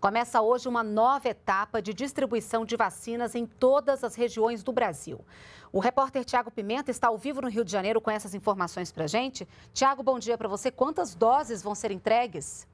Começa hoje uma nova etapa de distribuição de vacinas em todas as regiões do Brasil. O repórter Tiago Pimenta está ao vivo no Rio de Janeiro com essas informações para a gente. Tiago, bom dia para você. Quantas doses vão ser entregues?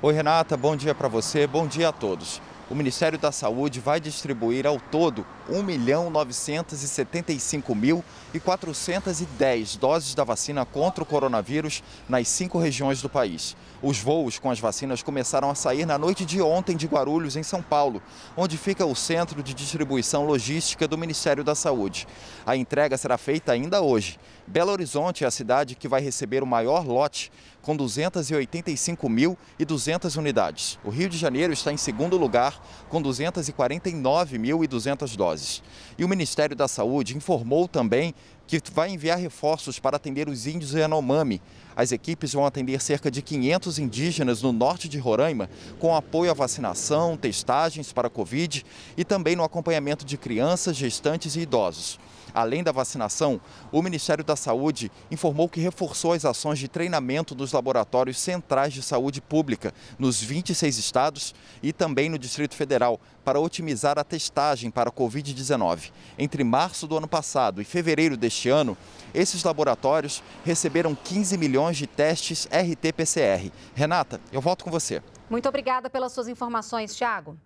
Oi, Renata, bom dia para você, bom dia a todos o Ministério da Saúde vai distribuir ao todo 1.975.410 doses da vacina contra o coronavírus nas cinco regiões do país. Os voos com as vacinas começaram a sair na noite de ontem de Guarulhos, em São Paulo, onde fica o Centro de Distribuição Logística do Ministério da Saúde. A entrega será feita ainda hoje. Belo Horizonte é a cidade que vai receber o maior lote, com 285.200 unidades. O Rio de Janeiro está em segundo lugar com 249.200 doses. E o Ministério da Saúde informou também que vai enviar reforços para atender os índios Yanomami. As equipes vão atender cerca de 500 indígenas no norte de Roraima, com apoio à vacinação, testagens para Covid e também no acompanhamento de crianças, gestantes e idosos. Além da vacinação, o Ministério da Saúde informou que reforçou as ações de treinamento dos laboratórios centrais de saúde pública nos 26 estados e também no Distrito Federal para otimizar a testagem para a Covid-19. Entre março do ano passado e fevereiro deste deste ano, esses laboratórios receberam 15 milhões de testes RT-PCR. Renata, eu volto com você. Muito obrigada pelas suas informações, Thiago.